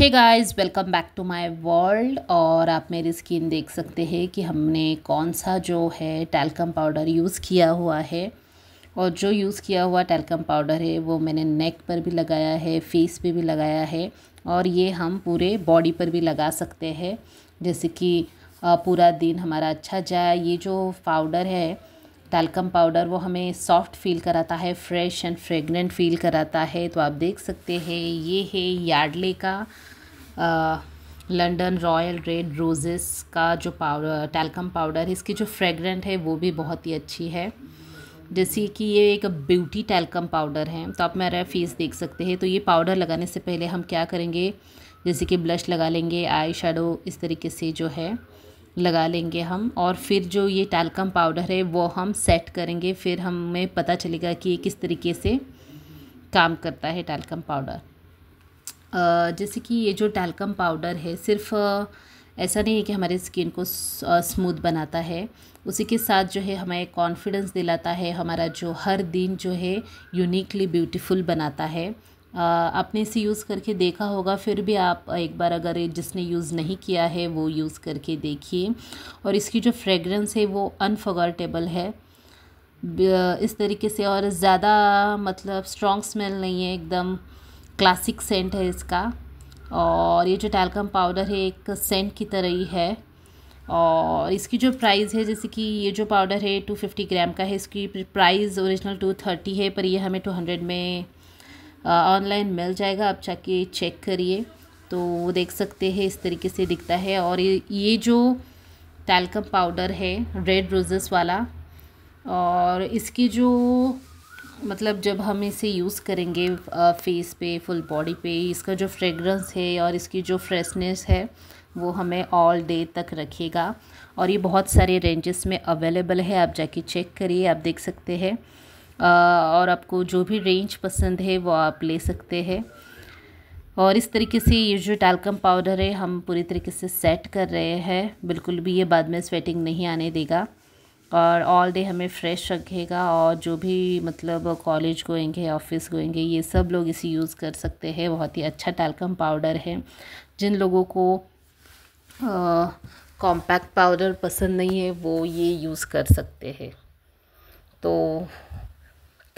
hey guys welcome back to my world और आप मेरी स्किन देख सकते हैं कि हमने कौन सा जो है टैल्कम पाउडर यूज़ किया हुआ है और जो यूज़ किया हुआ टैल्कम पाउडर है वो मैंने नेक पर भी लगाया है फेस पे भी लगाया है और ये हम पूरे बॉडी पर भी लगा सकते हैं जैसे कि पूरा दिन हमारा अच्छा जाए ये जो पाउडर है टैलकम पाउडर वो हमें सॉफ्ट फील कराता है फ्रेश एंड फ्रेगनेंट फील कराता है तो आप देख सकते हैं ये है यार्डले का लंडन रॉयल रेड रोजेस का जो पाउडर टैलकम पाउडर इसकी जो फ्रेगरेंट है वो भी बहुत ही अच्छी है जैसे कि ये एक ब्यूटी टैलकम पाउडर है तो आप मेरा फेस देख सकते हैं तो ये पाउडर लगाने से पहले हम क्या करेंगे जैसे कि ब्लश लगा लेंगे आई शेडो इस तरीके से जो है लगा लेंगे हम और फिर जो ये टैलकम पाउडर है वो हम सेट करेंगे फिर हमें पता चलेगा कि ये किस तरीके से काम करता है टैलकम पाउडर जैसे कि ये जो टैलकम पाउडर है सिर्फ ऐसा नहीं है कि हमारे स्किन को स्मूथ बनाता है उसी के साथ जो है हमें कॉन्फिडेंस दिलाता है हमारा जो हर दिन जो है यूनिकली ब्यूटीफुल बनाता है आपने इसे यूज़ करके देखा होगा फिर भी आप एक बार अगर जिसने यूज़ नहीं किया है वो यूज़ करके देखिए और इसकी जो फ्रेगरेंस है वो अनफॉर्गेटेबल है इस तरीके से और ज़्यादा मतलब स्ट्रॉन्ग स्मेल नहीं है एकदम क्लासिक सेंट है इसका और ये जो टैलकम पाउडर है एक सेंट की तरह ही है और इसकी जो प्राइस है जैसे कि ये जो पाउडर है टू फिफ्टी ग्राम का है इसकी प्राइस ओरिजिनल टू थर्टी है पर ये हमें टू हंड्रेड में ऑनलाइन मिल जाएगा आप जाके चेक करिए तो देख सकते हैं इस तरीके से दिखता है और ये जो टैलकम पाउडर है रेड रोजेस वाला और इसकी जो मतलब जब हम इसे यूज़ करेंगे फेस पे फुल बॉडी पे इसका जो फ्रेगरेंस है और इसकी जो फ्रेशनेस है वो हमें ऑल डे तक रखेगा और ये बहुत सारे रेंजेस में अवेलेबल है आप जाके चेक करिए आप देख सकते हैं और आपको जो भी रेंज पसंद है वो आप ले सकते हैं और इस तरीके से ये जो टैलकम पाउडर है हम पूरी तरीके से सेट कर रहे हैं बिल्कुल भी ये बाद में स्वेटिंग नहीं आने देगा और ऑल डे हमें फ्रेश रखेगा और जो भी मतलब कॉलेज गोएंगे ऑफिस गोएंगे ये सब लोग इसे यूज़ कर सकते हैं बहुत ही अच्छा टैलकम पाउडर है जिन लोगों को कॉम्पैक्ट पाउडर पसंद नहीं है वो ये यूज़ कर सकते हैं तो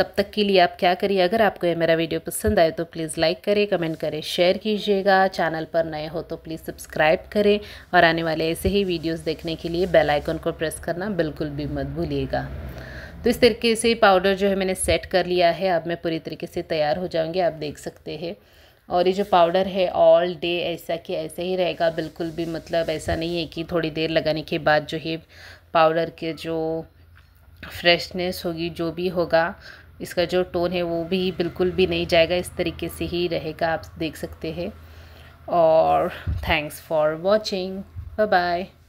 तब तक के लिए आप क्या करिए अगर आपको ये मेरा वीडियो पसंद आए तो प्लीज़ लाइक करें कमेंट करें शेयर कीजिएगा चैनल पर नए हो तो प्लीज़ सब्सक्राइब करें और आने वाले ऐसे ही वीडियोस देखने के लिए बेल आइकन को प्रेस करना बिल्कुल भी मत भूलिएगा तो इस तरीके से पाउडर जो है मैंने सेट कर लिया है अब मैं पूरी तरीके से तैयार हो जाऊँगी आप देख सकते हैं और ये जो पाउडर है ऑल डे ऐसा कि ऐसे ही रहेगा बिल्कुल भी मतलब ऐसा नहीं है कि थोड़ी देर लगाने के बाद जो है पाउडर के जो फ्रेशनेस होगी जो भी होगा इसका जो टोन है वो भी बिल्कुल भी नहीं जाएगा इस तरीके से ही रहेगा आप देख सकते हैं और thanks for watching bye bye